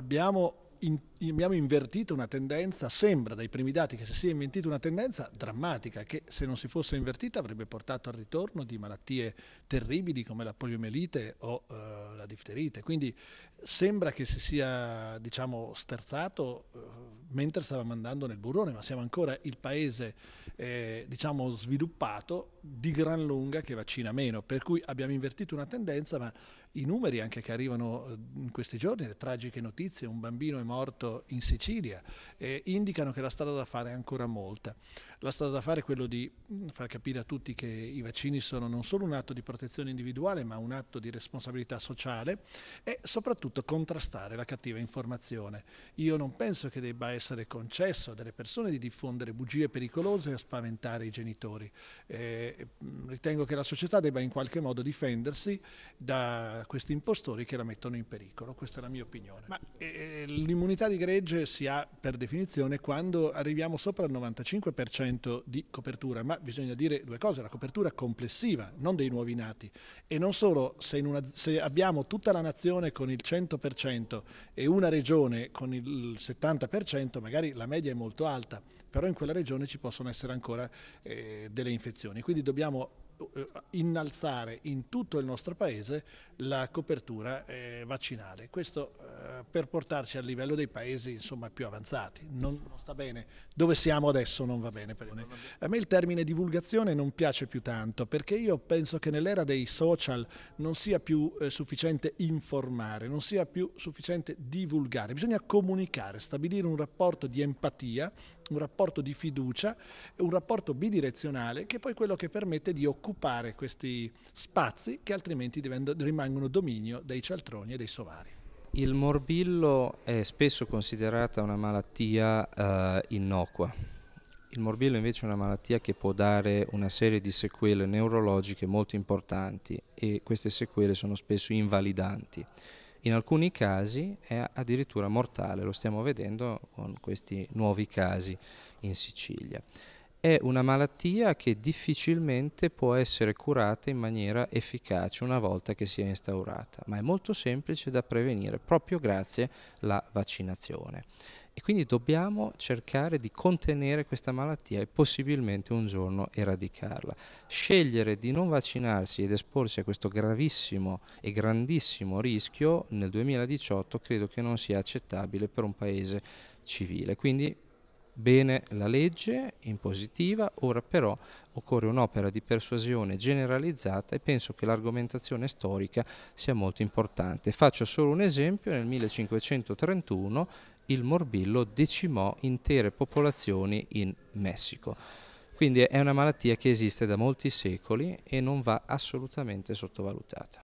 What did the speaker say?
abbiamo, in, abbiamo, invertito una tendenza, sembra dai primi dati che si sia invertita una tendenza drammatica che se non si fosse invertita avrebbe portato al ritorno di malattie terribili come la poliomielite o eh, la difterite. Quindi sembra che si sia diciamo, sterzato eh, mentre stavamo andando nel burrone, ma siamo ancora il paese eh, diciamo, sviluppato di gran lunga che vaccina meno, per cui abbiamo invertito una tendenza, ma i numeri anche che arrivano eh, in questi giorni, le tragiche notizie, un bambino è morto in Sicilia, eh, indicano che la strada da fare è ancora molta. La strada da fare è quella di mm, far capire a tutti che i vaccini sono non solo un atto di protezione individuale, ma un atto di responsabilità sociale e soprattutto contrastare la cattiva informazione. Io non penso che debba essere concesso a delle persone di diffondere bugie pericolose e a spaventare i genitori. Eh, Mm, ritengo che la società debba in qualche modo difendersi da questi impostori che la mettono in pericolo, questa è la mia opinione. Ma eh, eh l'immunità di gregge si ha per definizione quando arriviamo sopra il 95% di copertura, ma bisogna dire due cose, la copertura complessiva, non dei nuovi nati e non solo se, una, se abbiamo tutta la nazione con il 100% e una regione con il 70%, magari la media è molto alta, però in quella regione ci possono essere ancora eh, delle infezioni. Quindi quindi dobbiamo eh, innalzare in tutto il nostro paese la copertura eh, vaccinale. Questo eh, per portarci al livello dei paesi insomma, più avanzati. Non, non, sta bene. Dove siamo adesso non va bene. Per A me il termine divulgazione non piace più tanto perché io penso che nell'era dei social non sia più eh, sufficiente informare, non sia più sufficiente divulgare. Bisogna comunicare, stabilire un rapporto di empatia un rapporto di fiducia, un rapporto bidirezionale che è poi quello che permette di occupare questi spazi che altrimenti rimangono dominio dei cialtroni e dei sovari. Il morbillo è spesso considerata una malattia eh, innocua. Il morbillo invece è una malattia che può dare una serie di sequele neurologiche molto importanti e queste sequele sono spesso invalidanti in alcuni casi è addirittura mortale, lo stiamo vedendo con questi nuovi casi in Sicilia è una malattia che difficilmente può essere curata in maniera efficace una volta che si è instaurata, ma è molto semplice da prevenire proprio grazie alla vaccinazione. E quindi dobbiamo cercare di contenere questa malattia e possibilmente un giorno eradicarla. Scegliere di non vaccinarsi ed esporsi a questo gravissimo e grandissimo rischio nel 2018 credo che non sia accettabile per un paese civile. Quindi bene la legge in positiva, ora però occorre un'opera di persuasione generalizzata e penso che l'argomentazione storica sia molto importante. Faccio solo un esempio, nel 1531 il morbillo decimò intere popolazioni in Messico. Quindi è una malattia che esiste da molti secoli e non va assolutamente sottovalutata.